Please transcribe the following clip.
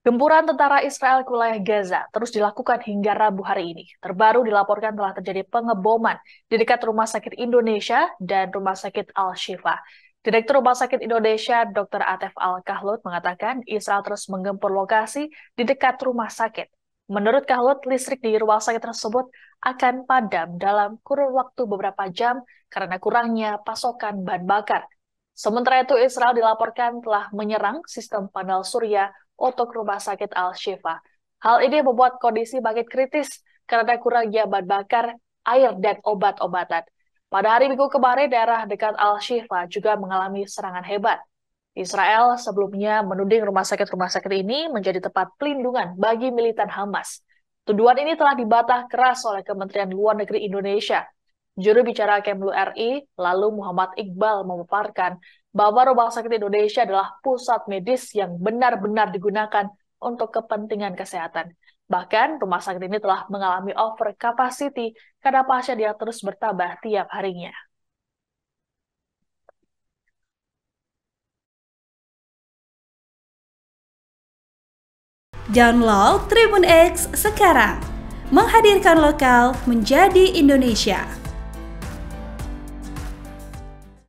Gempuran tentara Israel ke wilayah Gaza terus dilakukan hingga Rabu hari ini. Terbaru dilaporkan telah terjadi pengeboman di dekat Rumah Sakit Indonesia dan Rumah Sakit Al-Shifa. Direktur Rumah Sakit Indonesia Dr. Atef Al-Kahlut mengatakan Israel terus menggempur lokasi di dekat rumah sakit. Menurut Kahlut, listrik di rumah sakit tersebut akan padam dalam kurun waktu beberapa jam karena kurangnya pasokan bahan bakar. Sementara itu, Israel dilaporkan telah menyerang sistem panel surya untuk Rumah Sakit Al-Shifa. Hal ini membuat kondisi makin kritis karena kurangnya bahan bakar, air, dan obat-obatan. Pada hari Minggu kemarin, daerah dekat Al-Shifa juga mengalami serangan hebat. Israel sebelumnya menuding rumah sakit-rumah sakit ini menjadi tempat pelindungan bagi militan Hamas. Tuduhan ini telah dibantah keras oleh Kementerian Luar Negeri Indonesia Juru bicara Kemlu RI, lalu Muhammad Iqbal memaparkan bahwa rumah sakit Indonesia adalah pusat medis yang benar-benar digunakan untuk kepentingan kesehatan. Bahkan rumah sakit ini telah mengalami over capacity karena pasien yang terus bertambah tiap harinya. Download Tribun X sekarang. Menghadirkan lokal menjadi Indonesia.